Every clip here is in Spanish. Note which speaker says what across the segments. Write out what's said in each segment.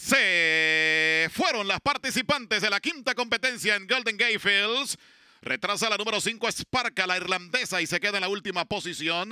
Speaker 1: Se fueron las participantes de la quinta competencia en Golden Gate Fields. Retrasa la número 5 Sparka, la irlandesa, y se queda en la última posición.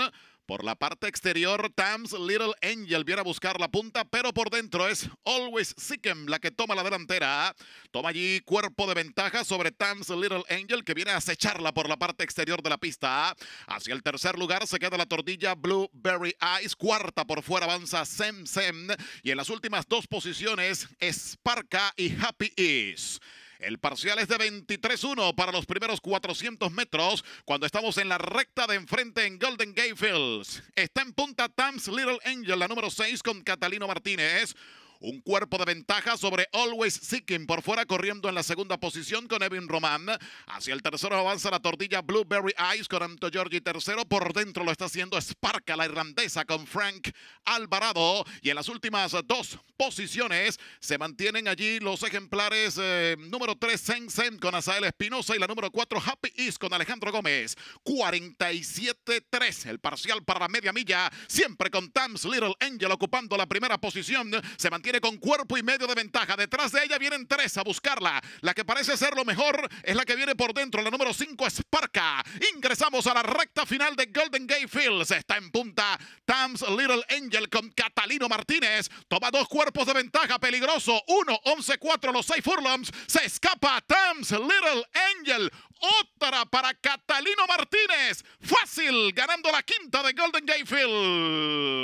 Speaker 1: Por la parte exterior, Tams Little Angel viene a buscar la punta, pero por dentro es Always Sikkim la que toma la delantera. Toma allí cuerpo de ventaja sobre Tams Little Angel que viene a acecharla por la parte exterior de la pista. Hacia el tercer lugar se queda la tortilla Blueberry Eyes. Cuarta por fuera avanza Sem Sem. Y en las últimas dos posiciones, Sparka y Happy Is. El parcial es de 23-1 para los primeros 400 metros cuando estamos en la recta de enfrente en Golden Gate Fields. Está en punta Tams Little Angel, la número 6 con Catalino Martínez. Un cuerpo de ventaja sobre Always Seeking por fuera corriendo en la segunda posición con Evin Roman... Hacia el tercero avanza la tortilla Blueberry Eyes con Anto Giorgi tercero. Por dentro lo está haciendo Sparka la irlandesa, con Frank Alvarado. Y en las últimas dos posiciones se mantienen allí los ejemplares eh, número 3 Zen con Azael Espinosa y la número 4 Happy East con Alejandro Gómez. 47-3 el parcial para la media milla. Siempre con Tams Little Angel ocupando la primera posición. Se mantiene Viene con cuerpo y medio de ventaja. Detrás de ella vienen tres a buscarla. La que parece ser lo mejor es la que viene por dentro, la número 5 Sparka. Ingresamos a la recta final de Golden Gate Fields. Está en punta Tams Little Angel con Catalino Martínez. Toma dos cuerpos de ventaja, peligroso. 1, 11, 4, los 6 furlums. Se escapa Tams Little Angel. Otra para Catalino Martínez. Fácil, ganando la quinta de Golden Gate Fields.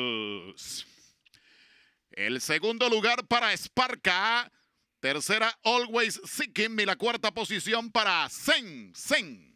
Speaker 1: El segundo lugar para Sparka. Tercera, Always Seeking Y la cuarta posición para Zen. Zen.